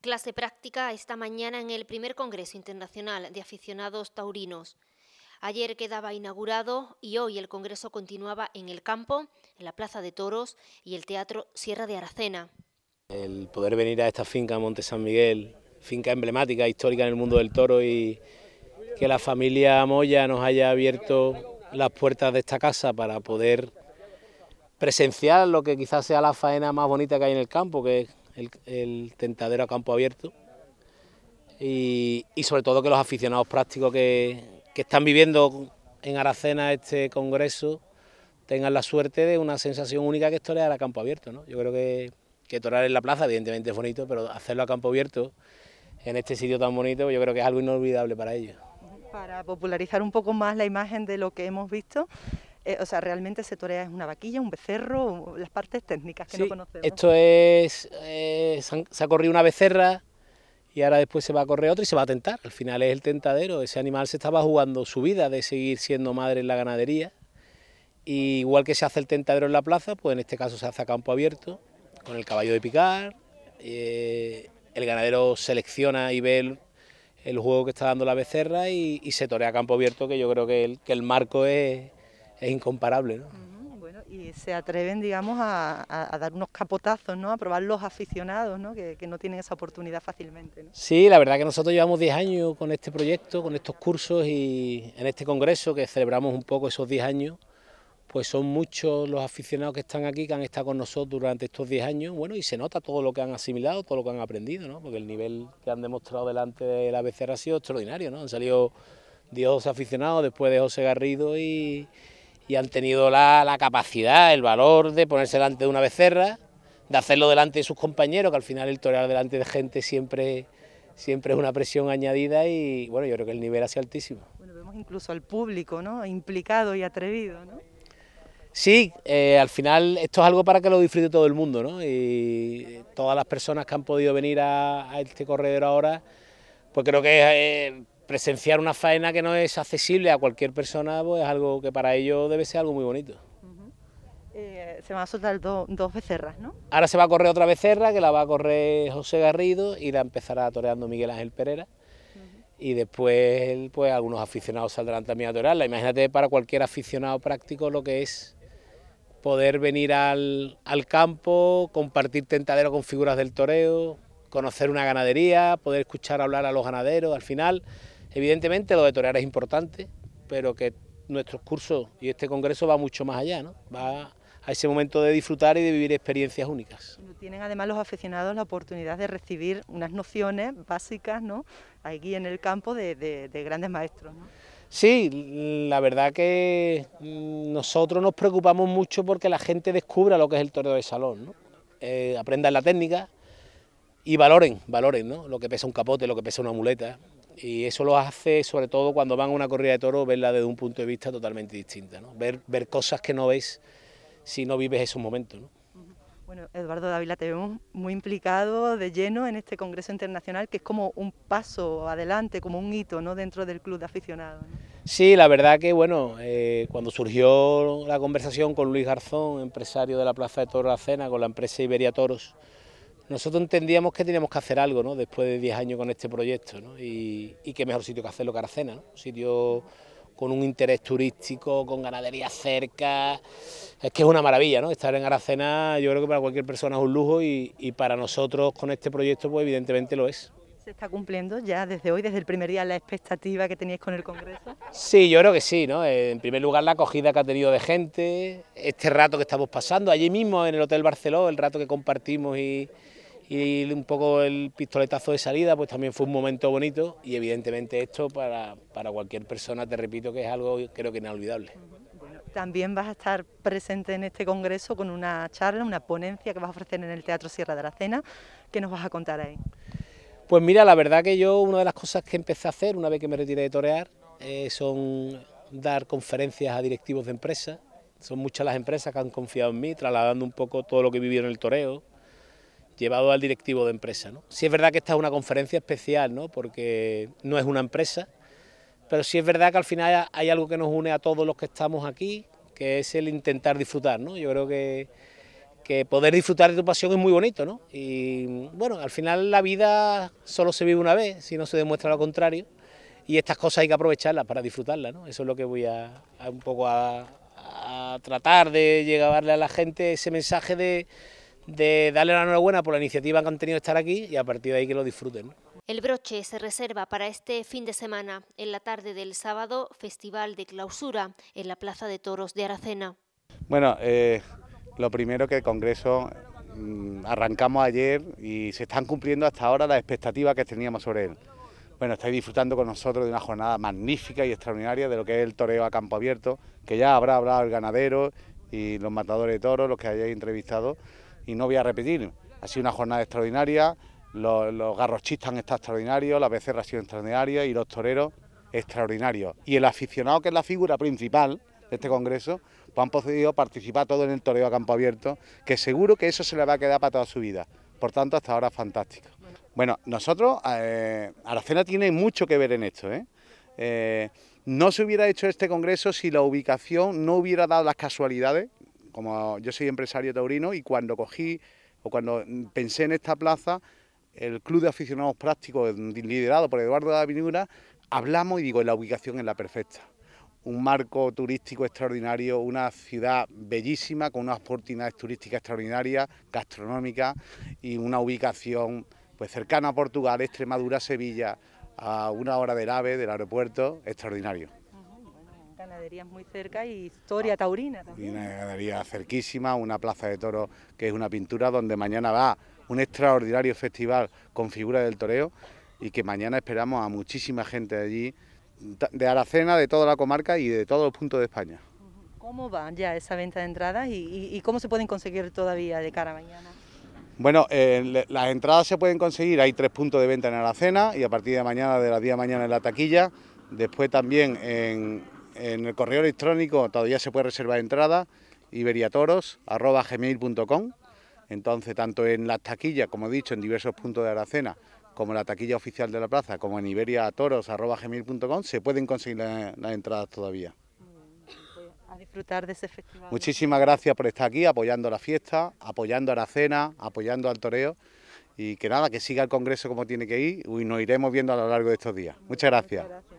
Clase práctica esta mañana en el primer Congreso Internacional de Aficionados Taurinos. Ayer quedaba inaugurado y hoy el Congreso continuaba en el campo, en la Plaza de Toros y el Teatro Sierra de Aracena. El poder venir a esta finca Monte San Miguel, finca emblemática, histórica en el mundo del toro y que la familia Moya nos haya abierto las puertas de esta casa para poder presenciar lo que quizás sea la faena más bonita que hay en el campo, que el, tentadero a campo abierto y, sobre todo que los aficionados prácticos que, que están viviendo en Aracena este congreso tengan la suerte de una sensación única que es torear a campo abierto. ¿no? Yo creo que, que torear en la plaza evidentemente es bonito, pero hacerlo a campo abierto en este sitio tan bonito yo creo que es algo inolvidable para ellos. Para popularizar un poco más la imagen de lo que hemos visto, eh, o sea, realmente se torea es una vaquilla, un becerro, las partes técnicas que no conocemos. Esto es, eh, se, ha corrido una becerra y ahora después se va a correr otra y se va a tentar. Al final es el tentadero, ese animal se estaba jugando su vida de seguir siendo madre en la ganadería. igual que se hace el tentadero en la plaza, pues en este caso se hace a campo abierto, con el caballo de picar. Eh, el ganadero selecciona y ve el, juego que está dando la becerra y, se torea a campo abierto, que yo creo que el marco es es incomparable. ¿no? bueno, y se atreven, digamos, a, dar unos capotazos, ¿no? A probar los aficionados, ¿no? Que, no tienen esa oportunidad fácilmente, ¿no? Sí, la verdad que nosotros llevamos 10 años con este proyecto, con estos cursos y en este congreso que celebramos un poco esos 10 años, pues son muchos los aficionados que están aquí, que han estado con nosotros durante estos 10 años, bueno, y se nota todo lo que han asimilado, todo lo que han aprendido, ¿no? Porque el nivel que han demostrado delante de la becerra ha sido extraordinario, ¿no? Han salido 10 aficionados después de José Garrido y y han tenido la, capacidad, el valor de ponerse delante de una becerra, de hacerlo delante de sus compañeros, que al final el torear delante de gente siempre, siempre es una presión añadida y bueno, yo creo que el nivel ha sido altísimo. Bueno, vemos incluso al público, ¿no? Implicado y atrevido, ¿no? Sí, eh, al final esto es algo para que lo disfrute todo el mundo, ¿no? Y todas las personas que han podido venir a, este corredor ahora, pues creo que es eh, presenciar una faena que no es accesible a cualquier persona pues, es algo que para ellos debe ser algo muy bonito. Eh, se van a soltar dos becerras, ¿no? Ahora se va a correr otra becerra que la va a correr José Garrido y la empezará toreando Miguel Ángel Pereira. Y después, pues algunos aficionados saldrán también a torearla. Imagínate para cualquier aficionado práctico lo que es poder venir al, al campo, compartir tentadero con figuras del toreo, conocer una ganadería, poder escuchar hablar a los ganaderos. Al final, Evidentemente lo de torear es importante, pero que nuestros cursos y este congreso va mucho más allá, ¿no? va a ese momento de disfrutar y de vivir experiencias únicas. Tienen además los aficionados la oportunidad de recibir unas nociones básicas ¿no? aquí en el campo de, grandes maestros. ¿no? Sí, la verdad que mm, nosotros nos preocupamos mucho porque la gente descubra lo que es el toreo de salón, ¿no? Eh, aprendan la técnica y valoren, valoren ¿no? lo que pesa un capote, lo que pesa una muleta, y eso lo hace sobre todo cuando van a una corrida de toros verla desde un punto de vista totalmente distinto, ¿no? ver, cosas que no ves si no vives esos momentos. Bueno, Eduardo Dávila, te vemos muy implicado de lleno en este Congreso Internacional, que es como un paso adelante, como un hito ¿no? dentro del Club de Aficionados. Sí, la verdad que bueno, eh, cuando surgió la conversación con Luis Garzón, empresario de la Plaza de Toros La Cena, con la empresa Iberia Toros, nosotros entendíamos que teníamos que hacer algo, ¿no? Después de 10 años con este proyecto, ¿no? Y, qué mejor sitio que hacerlo que Aracena, ¿no? Sitio con un interés turístico, con ganadería cerca. Es que es una maravilla, ¿no? Estar en Aracena yo creo que para cualquier persona es un lujo y, para nosotros con este proyecto pues evidentemente lo es. ¿Se está cumpliendo ya desde hoy, desde el primer día, la expectativa que teníais con el Congreso? Sí, yo creo que sí, ¿no? En primer lugar, la acogida que ha tenido de gente, este rato que estamos pasando, allí mismo en el Hotel Barceló, el rato que compartimos y, y un poco el pistoletazo de salida, pues también fue un momento bonito y evidentemente esto para, cualquier persona, te repito, que es algo creo que inolvidable. También vas a estar presente en este congreso con una charla, una ponencia que vas a ofrecer en el Teatro Sierra de la Cena. ¿Qué nos vas a contar ahí? Pues mira, la verdad que yo una de las cosas que empecé a hacer una vez que me retiré de torear eh, son dar conferencias a directivos de empresas. Son muchas las empresas que han confiado en mí, trasladando un poco todo lo que vivido en el toreo, llevado al directivo de empresa. ¿no? es verdad que esta es una conferencia especial, ¿no? porque no es una empresa, pero si es verdad que al final hay algo que nos une a todos los que estamos aquí, que es el intentar disfrutar. ¿no? Yo creo que, que poder disfrutar de tu pasión es muy bonito, ¿no? Y bueno, al final la vida solo se vive una vez, si no se demuestra lo contrario, y estas cosas hay que aprovecharlas para disfrutarlas, ¿no? Eso es lo que voy a, un poco a, a tratar de llegarle a la gente ese mensaje de de darle la enhorabuena por la iniciativa que han tenido de estar aquí y a partir de ahí que lo disfruten. El broche se reserva para este fin de semana, en la tarde del sábado, festival de clausura en la Plaza de Toros de Aracena. Bueno, eh, lo primero que el Congreso mm, arrancamos ayer y se están cumpliendo hasta ahora las expectativas que teníamos sobre él. Bueno, estáis disfrutando con nosotros de una jornada magnífica y extraordinaria de lo que es el toreo a campo abierto, que ya habrá hablado el ganadero y los matadores de toros, los que hayáis entrevistado y no voy a repetir. Ha sido una jornada extraordinaria, los, garrochistas han estado extraordinarios, la becerra ha sido extraordinaria y los toreros extraordinarios. Y el aficionado, que es la figura principal de este congreso, pues han podido participar todo en el toreo a campo abierto, que seguro que eso se le va a quedar para toda su vida. Por tanto, hasta ahora fantástico. Bueno, nosotros, eh, Aracena tiene mucho que ver en esto. Eh, eh no se hubiera hecho este congreso si la ubicación no hubiera dado las casualidades como yo soy empresario taurino y cuando cogí o cuando mm, pensé en esta plaza, el Club de Aficionados Prácticos, liderado por Eduardo de Avinura, hablamos y digo, la ubicación es la perfecta. Un marco turístico extraordinario, una ciudad bellísima, con unas oportunidades turísticas extraordinarias, gastronómicas y una ubicación pues cercana a Portugal, Extremadura, Sevilla, a una hora del AVE, del aeropuerto, extraordinario. Ganaderías muy cerca y historia taurina también. una ganadería cerquísima, una plaza de toros que es una pintura donde mañana va un extraordinario festival con figuras del toreo y que mañana esperamos a muchísima gente allí, de Aracena, de toda la comarca y de todos los puntos de España. ¿Cómo va ya esa venta de entradas y, cómo se pueden conseguir todavía de cara a mañana? Bueno, eh, las entradas se pueden conseguir, hay tres puntos de venta en Aracena y a partir de mañana, de las 10 de mañana en la taquilla, después también en, en el correo electrónico todavía se puede reservar entrada, iberiatoros.gmail.com. Entonces, tanto en las taquillas, como he dicho, en diversos puntos de Aracena, como en la taquilla oficial de la plaza, como en iberiatoros.gmail.com, se pueden conseguir las, entradas todavía. A disfrutar de ese festival. Muchísimas gracias por estar aquí apoyando la fiesta, apoyando a Aracena, apoyando al toreo y que nada, que siga el Congreso como tiene que ir y nos iremos viendo a lo largo de estos días. Muchas gracias.